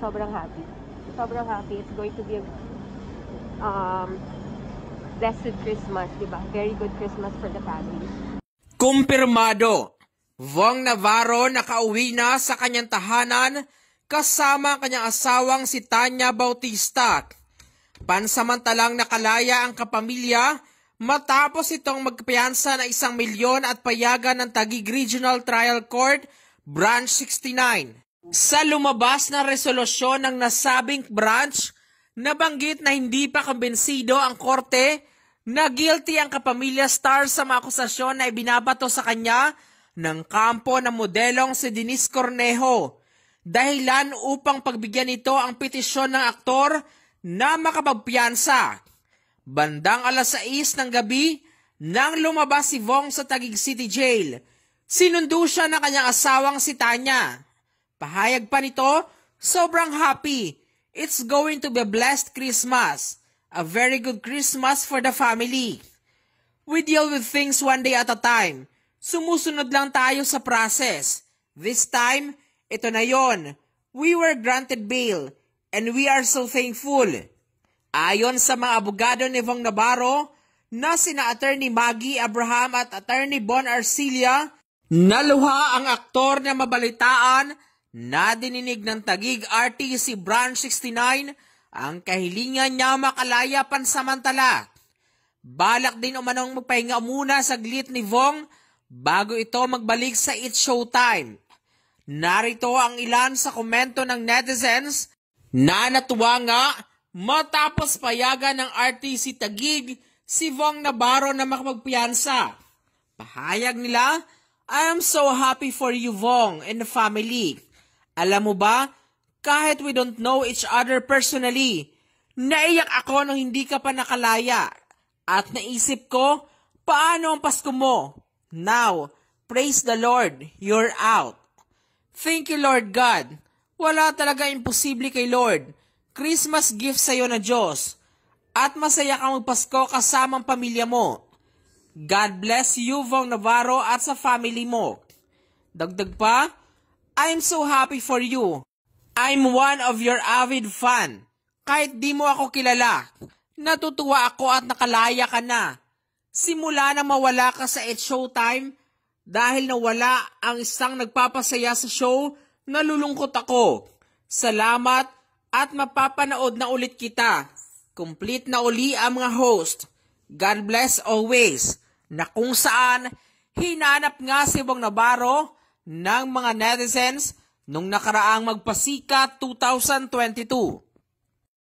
sobrang happy. Sobrang happy. It's going to be a um, blessed Christmas, di ba? Very good Christmas for the family. Kumpirmado! Vong Navarro nakauwi na sa kanyang tahanan kasama ang kanyang asawang si Tanya Bautista. Pansamantalang nakalaya ang kapamilya matapos itong magpiyansa na isang milyon at payagan ng Taguig Regional Trial Court Branch 69. Sa lumabas na resolusyon ng nasabing branch, nabanggit na hindi pa kumbensido ang korte na guilty ang kapamilya Star sa mga akusasyon na ibinabato sa kanya ng kampo ng modelong si Denise Cornejo. Dahilan upang pagbigyan nito ang petisyon ng aktor na makapagpiyansa. Bandang alas 6 ng gabi, nang lumabas si Vong sa Taguig City Jail, sinundo siya ng kanyang asawang si Tanya. Pahayag pa nito, sobrang happy. It's going to be a blessed Christmas. A very good Christmas for the family. We deal with things one day at a time. Sumusunod lang tayo sa process. This time, ito na yon. We were granted bail and we are so thankful. Ayon sa mga abogado ni Vong Navarro, na sina Attorney Maggie Abraham at Attorney Bon Arcilia, naluha ang aktor na mabalitaan Nadininig ng Tagig RTC Branch 69 ang kahilingan niya makalaya pansamantala. Balak din umanong magpahinga muna sa glit ni Vong bago ito magbalik sa It Showtime. Narito ang ilan sa komento ng netizens na natuwa nga matapos payagan ng RTC Tagig si Vong Navarro na makapagpiyansa. Pahayag nila, I am so happy for you Vong and the family. Alam mo ba, kahit we don't know each other personally, naiyak ako nung hindi ka pa nakalaya. At naisip ko, paano ang Pasko mo? Now, praise the Lord, you're out. Thank you Lord God. Wala talaga imposible kay Lord. Christmas gift sa'yo na Diyos. At masaya kang magpasko kasama ang pamilya mo. God bless you, Vong Navarro, at sa family mo. Dagdag pa, I'm so happy for you. I'm one of your avid fan. Kahit di mo ako kilala, natutuwa ako at nakalaya ka na. Simula na mawala ka sa It's Showtime, dahil nawala ang isang nagpapasaya sa show, nalulungkot ako. Salamat at mapapanood na ulit kita. Complete na uli ang mga host. God bless always. Na kung saan, hinanap nga si Bong Navarro ng mga netizens nung nakaraang magpasika 2022.